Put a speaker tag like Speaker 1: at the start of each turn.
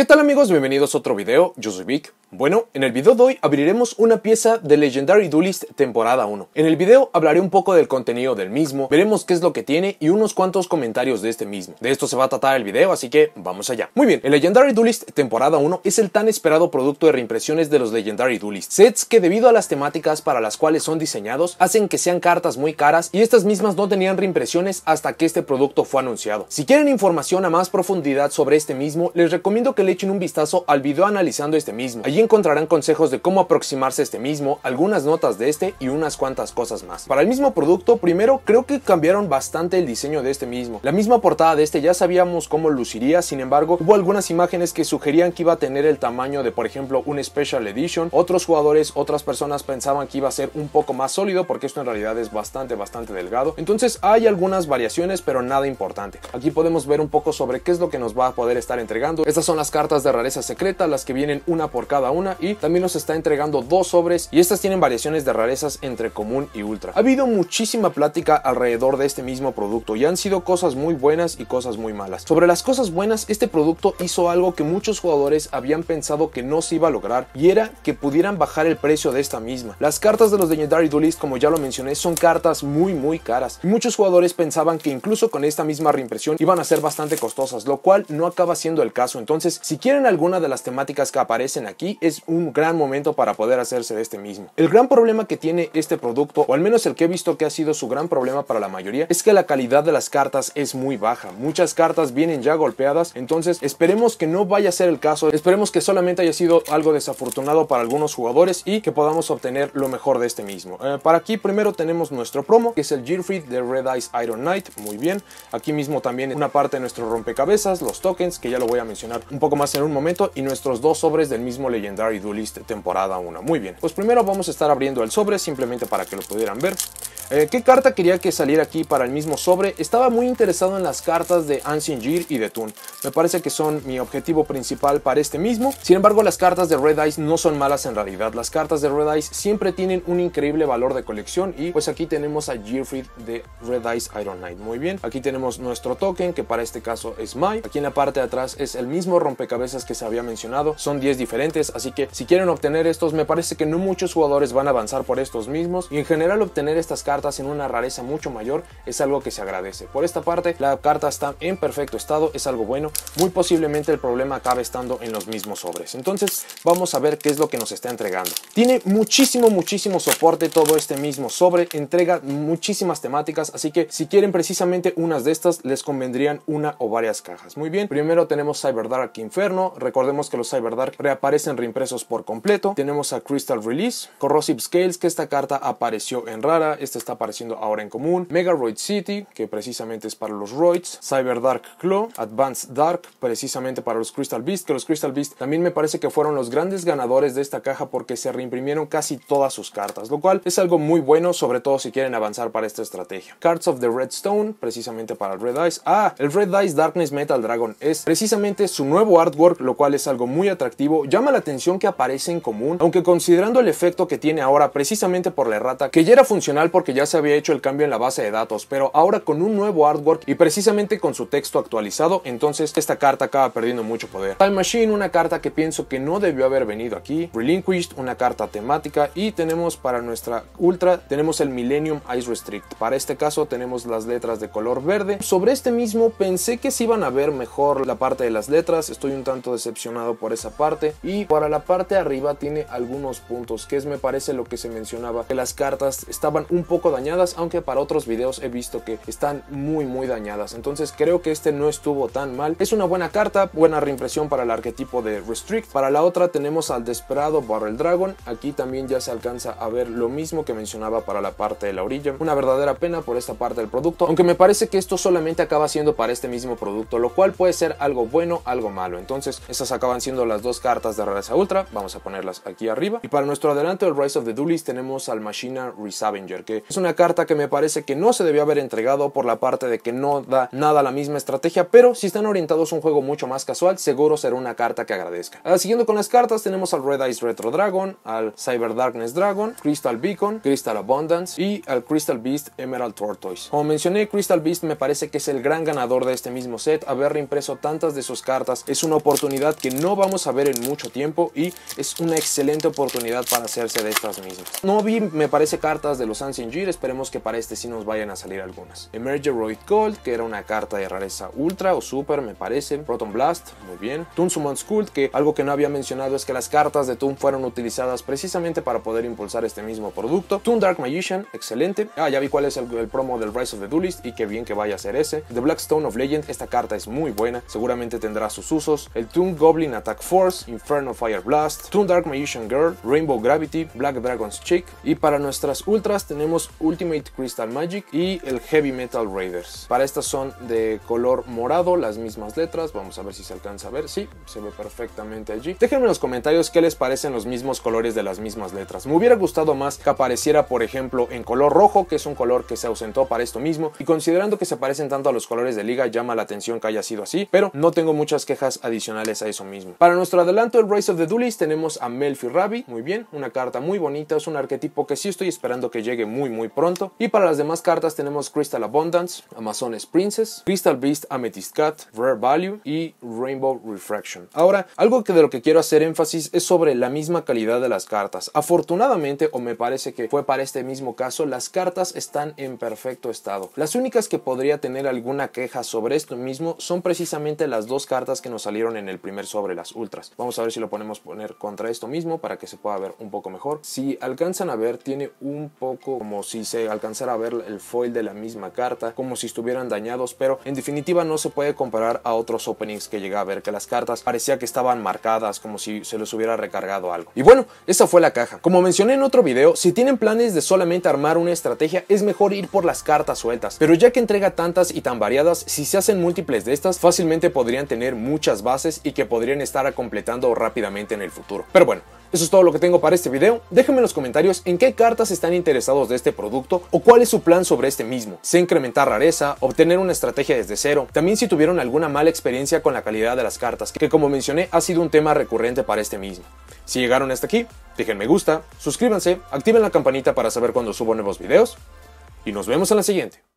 Speaker 1: ¿Qué tal amigos? Bienvenidos a otro video, yo soy Vic. Bueno, en el video de hoy abriremos una pieza de Legendary Duelist temporada 1. En el video hablaré un poco del contenido del mismo, veremos qué es lo que tiene y unos cuantos comentarios de este mismo. De esto se va a tratar el video, así que vamos allá. Muy bien, el Legendary Duelist temporada 1 es el tan esperado producto de reimpresiones de los Legendary Duelist, sets que debido a las temáticas para las cuales son diseñados, hacen que sean cartas muy caras y estas mismas no tenían reimpresiones hasta que este producto fue anunciado. Si quieren información a más profundidad sobre este mismo, les recomiendo que echen un vistazo al video analizando este mismo. Allí encontrarán consejos de cómo aproximarse a este mismo, algunas notas de este y unas cuantas cosas más. Para el mismo producto, primero creo que cambiaron bastante el diseño de este mismo. La misma portada de este ya sabíamos cómo luciría, sin embargo, hubo algunas imágenes que sugerían que iba a tener el tamaño de, por ejemplo, un Special Edition. Otros jugadores, otras personas pensaban que iba a ser un poco más sólido porque esto en realidad es bastante, bastante delgado. Entonces hay algunas variaciones, pero nada importante. Aquí podemos ver un poco sobre qué es lo que nos va a poder estar entregando. Estas son las cartas de rareza secreta, las que vienen una por cada una y también nos está entregando dos sobres y estas tienen variaciones de rarezas entre común y ultra. Ha habido muchísima plática alrededor de este mismo producto y han sido cosas muy buenas y cosas muy malas. Sobre las cosas buenas, este producto hizo algo que muchos jugadores habían pensado que no se iba a lograr y era que pudieran bajar el precio de esta misma. Las cartas de los Legendary Duelist, como ya lo mencioné, son cartas muy muy caras. Muchos jugadores pensaban que incluso con esta misma reimpresión iban a ser bastante costosas, lo cual no acaba siendo el caso. Entonces, si quieren alguna de las temáticas que aparecen aquí, es un gran momento para poder hacerse de este mismo. El gran problema que tiene este producto, o al menos el que he visto que ha sido su gran problema para la mayoría, es que la calidad de las cartas es muy baja. Muchas cartas vienen ya golpeadas, entonces esperemos que no vaya a ser el caso, esperemos que solamente haya sido algo desafortunado para algunos jugadores y que podamos obtener lo mejor de este mismo. Eh, para aquí primero tenemos nuestro promo, que es el Gearfree de Red Eyes Iron Knight, muy bien. Aquí mismo también una parte de nuestro rompecabezas, los tokens, que ya lo voy a mencionar un poco más en un momento y nuestros dos sobres del mismo Legendary Duelist temporada 1. Muy bien, pues primero vamos a estar abriendo el sobre simplemente para que lo pudieran ver. Eh, ¿Qué carta quería que saliera aquí para el mismo sobre? Estaba muy interesado en las cartas de Ancient Gear y de Toon. Me parece que son mi objetivo principal para este mismo. Sin embargo, las cartas de Red Eyes no son malas en realidad. Las cartas de Red Eyes siempre tienen un increíble valor de colección y pues aquí tenemos a Gearfried de Red Eyes Iron Knight. Muy bien, aquí tenemos nuestro token que para este caso es Mai. Aquí en la parte de atrás es el mismo rompecabezas que se había mencionado. Son 10 diferentes, así que si quieren obtener estos, me parece que no muchos jugadores van a avanzar por estos mismos y en general obtener estas cartas en una rareza mucho mayor es algo que se agradece. Por esta parte, la carta está en perfecto estado, es algo bueno. Muy posiblemente el problema acabe estando en los mismos sobres. Entonces, vamos a ver qué es lo que nos está entregando. Tiene muchísimo, muchísimo soporte todo este mismo sobre, entrega muchísimas temáticas, así que si quieren precisamente unas de estas, les convendrían una o varias cajas. Muy bien, primero tenemos Cyber Dark Inferno, recordemos que los Cyber Dark reaparecen reimpresos por completo. Tenemos a Crystal Release, Corrosive Scales, que esta carta apareció en rara, esta está apareciendo ahora en común, Megaroid City, que precisamente es para los Roids, Cyber Dark Claw, Advanced Dark, precisamente para los Crystal Beast, que los Crystal Beast también me parece que fueron los grandes ganadores de esta caja porque se reimprimieron casi todas sus cartas, lo cual es algo muy bueno, sobre todo si quieren avanzar para esta estrategia. Cards of the Redstone, precisamente para el Red Eyes. Ah, el Red Eyes Darkness Metal Dragon es precisamente su nuevo artwork, lo cual es algo muy atractivo. Llama la atención que aparece en común, aunque considerando el efecto que tiene ahora precisamente por la errata, que ya era funcional porque ya se había hecho el cambio en la base de datos, pero ahora con un nuevo artwork y precisamente con su texto actualizado, entonces esta carta acaba perdiendo mucho poder. Time Machine, una carta que pienso que no debió haber venido aquí. Relinquished, una carta temática. Y tenemos para nuestra Ultra, tenemos el Millennium Ice Restrict. Para este caso tenemos las letras de color verde. Sobre este mismo pensé que se iban a ver mejor la parte de las letras. Estoy un tanto decepcionado por esa parte. Y para la parte arriba tiene algunos puntos, que es me parece lo que se mencionaba, que las cartas estaban un poco dañadas, aunque para otros videos he visto que están muy muy dañadas. Entonces creo que este no estuvo tan mal. Es una buena carta, buena reimpresión para el arquetipo de Restrict. Para la otra tenemos al Desperado Barrel Dragon. Aquí también ya se alcanza a ver lo mismo que mencionaba para la parte de la orilla. Una verdadera pena por esta parte del producto, aunque me parece que esto solamente acaba siendo para este mismo producto, lo cual puede ser algo bueno, algo malo. Entonces esas acaban siendo las dos cartas de Rareza Ultra. Vamos a ponerlas aquí arriba. Y para nuestro adelante, el Rise of the Duelist tenemos al Machina Resavenger, que es una carta que me parece que no se debió haber entregado por la parte de que no da nada a la misma estrategia, pero si están orientados a un juego mucho más casual, seguro será una carta que agradezca. Ah, siguiendo con las cartas, tenemos al Red Eyes Retro Dragon, al Cyber Darkness Dragon, Crystal Beacon, Crystal Abundance y al Crystal Beast Emerald Tortoise. Como mencioné, Crystal Beast me parece que es el gran ganador de este mismo set. Haber reimpreso tantas de sus cartas es una oportunidad que no vamos a ver en mucho tiempo y es una excelente oportunidad para hacerse de estas mismas. No vi, me parece, cartas de los Ancient G esperemos que para este sí nos vayan a salir algunas. Emergeroid Gold, que era una carta de rareza ultra o super, me parece. Proton Blast, muy bien. Toon Summon's Cult, que algo que no había mencionado es que las cartas de Toon fueron utilizadas precisamente para poder impulsar este mismo producto. Toon Dark Magician, excelente. Ah, ya vi cuál es el, promo del Rise of the Duelist y qué bien que vaya a ser ese. The Black Stone of Legend, esta carta es muy buena, seguramente tendrá sus usos. El Toon Goblin Attack Force, Inferno Fire Blast, Toon Dark Magician Girl, Rainbow Gravity, Black Dragon's Chick. Y para nuestras ultras tenemos Ultimate Crystal Magic y el Heavy Metal Raiders. Para estas son de color morado, las mismas letras. Vamos a ver si se alcanza a ver. Sí, se ve perfectamente allí. Déjenme en los comentarios qué les parecen los mismos colores de las mismas letras. Me hubiera gustado más que apareciera, por ejemplo, en color rojo, que es un color que se ausentó para esto mismo. Y considerando que se parecen tanto a los colores de liga, llama la atención que haya sido así. Pero no tengo muchas quejas adicionales a eso mismo. Para nuestro adelanto, el Rise of the Duelist, tenemos a Melfi Rabi. Muy bien, una carta muy bonita. Es un arquetipo que sí estoy esperando que llegue muy, muy muy pronto. Y para las demás cartas tenemos Crystal Abundance, Amazones Princess, Crystal Beast Amethyst Cat, Rare Value y Rainbow Refraction. Ahora, algo que de lo que quiero hacer énfasis es sobre la misma calidad de las cartas. Afortunadamente, o me parece que fue para este mismo caso, las cartas están en perfecto estado. Las únicas que podría tener alguna queja sobre esto mismo son precisamente las dos cartas que nos salieron en el primer sobre las ultras. Vamos a ver si lo ponemos poner contra esto mismo para que se pueda ver un poco mejor. Si alcanzan a ver, tiene un poco como si se alcanzara a ver el foil de la misma carta, como si estuvieran dañados, pero en definitiva no se puede comparar a otros openings que llegué a ver, que las cartas parecía que estaban marcadas, como si se les hubiera recargado algo. Y bueno, esa fue la caja. Como mencioné en otro video, si tienen planes de solamente armar una estrategia, es mejor ir por las cartas sueltas, pero ya que entrega tantas y tan variadas, si se hacen múltiples de estas, fácilmente podrían tener muchas bases y que podrían estar completando rápidamente en el futuro. Pero bueno, eso es todo lo que tengo para este video. Déjenme en los comentarios en qué cartas están interesados de este producto o cuál es su plan sobre este mismo. ¿Se incrementar rareza, obtener una estrategia desde cero. También si tuvieron alguna mala experiencia con la calidad de las cartas, que como mencioné ha sido un tema recurrente para este mismo. Si llegaron hasta aquí, dejen me gusta, suscríbanse, activen la campanita para saber cuando subo nuevos videos y nos vemos en la siguiente.